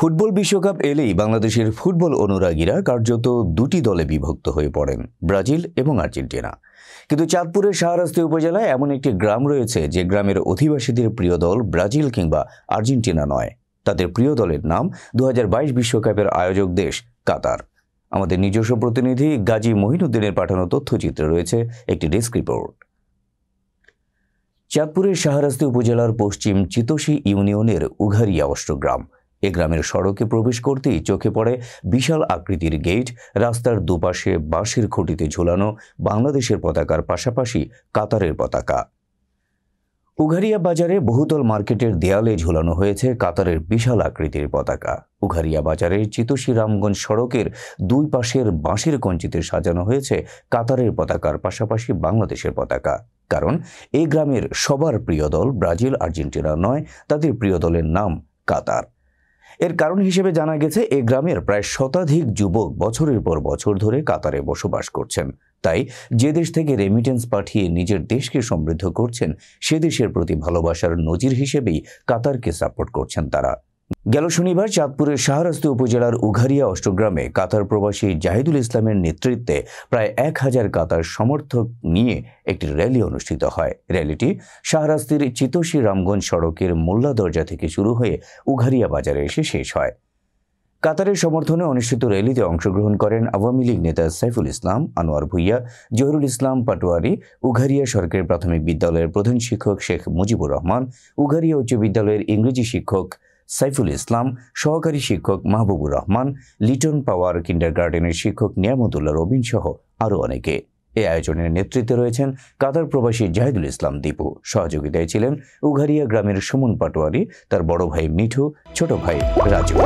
football বিশ্বকাপ এলেই বাংলাদেশের ফুটবল অনুরাগীরা কার্যত দুটি দলে বিভক্ত হয়ে পড়েন ব্রাজিল এবং আর্জেন্টিনা কিন্তু চাঁদপুরের শাহরাস্তি উপজেলায় এমন একটি গ্রাম রয়েছে যে গ্রামের অধিবাসীদের প্রিয় দল ব্রাজিল কিংবা আর্জেন্টিনা নয় তাদের প্রিয় দলের নাম দু বিশ্বকাপের আয়োজক দেশ কাতার আমাদের নিজস্ব প্রতিনিধি গাজী মহিনুদ্দিনের পাঠানো তথ্যচিত্রে রয়েছে একটি ডেস্ক রিপোর্ট চাঁদপুরের শাহরাস্তি উপজেলার পশ্চিম চিতোষী ইউনিয়নের উঘারিয়া অষ্ট্রগ্রাম গ্রাম এ গ্রামের সড়কে প্রবেশ করতেই চোখে পড়ে বিশাল আকৃতির গেট রাস্তার দুপাশে বাঁশের খুঁটিতে ঝোলানো বাংলাদেশের পতাকার পাশাপাশি কাতারের পতাকা উঘারিয়া বাজারে বহুতল মার্কেটের দেয়ালে ঝোলানো হয়েছে কাতারের বিশাল আকৃতির পতাকা উঘারিয়া বাজারের রামগঞ্জ সড়কের দুই পাশের বাঁশের কঞ্চিতে সাজানো হয়েছে কাতারের পতাকার পাশাপাশি বাংলাদেশের পতাকা কারণ এই গ্রামের সবার প্রিয় দল ব্রাজিল আর্জেন্টিনা নয় তাদের প্রিয় দলের নাম কাতার এর কারণ হিসেবে জানা গেছে এ গ্রামের প্রায় শতাধিক যুবক বছরের পর বছর ধরে কাতারে বসবাস করছেন তাই যে দেশ থেকে রেমিটেন্স পাঠিয়ে নিজের দেশকে সমৃদ্ধ করছেন সে দেশের প্রতি ভালোবাসার নজির হিসেবেই কাতারকে সাপোর্ট করছেন তারা গেল শনিবার চাঁদপুরের শাহরাস্তি উপজেলার উঘারিয়া অষ্টগ্রামে কাতার প্রবাসী জাহিদুল ইসলামের নেতৃত্বে প্রায় এক হাজার কাতার সমর্থক নিয়ে একটি র্যালি অনুষ্ঠিত হয় র্যালিটি শাহরাস্তির চিতোষী রামগঞ্জ সড়কের মোল্লা দরজা থেকে শুরু হয়ে উঘারিয়া বাজারে এসে শেষ হয় কাতারের সমর্থনে অনুষ্ঠিত র্যালিতে অংশগ্রহণ করেন আওয়ামী লীগ নেতা সাইফুল ইসলাম আনোয়ার ভুইয়া জহরুল ইসলাম পাটোয়ারি উঘারিয়া সরকারি প্রাথমিক বিদ্যালয়ের প্রধান শিক্ষক শেখ মুজিবুর রহমান উঘারিয়া উচ্চ বিদ্যালয়ের ইংরেজি শিক্ষক সাইফুল ইসলাম সহকারী শিক্ষক মাহবুবুর রহমান লিটন পাওয়ার কিন্ডার গার্ডেনের শিক্ষক নিয়ামতুল্লাহ রবিন সহ আরও অনেকে এ আয়োজনের নেতৃত্বে রয়েছেন কাতার প্রবাসী জাহিদুল ইসলাম দীপু সহযোগিতায় ছিলেন উঘারিয়া গ্রামের সুমন পাটোয়ারি তার বড় ভাই মিঠু ছোট ভাই রাজু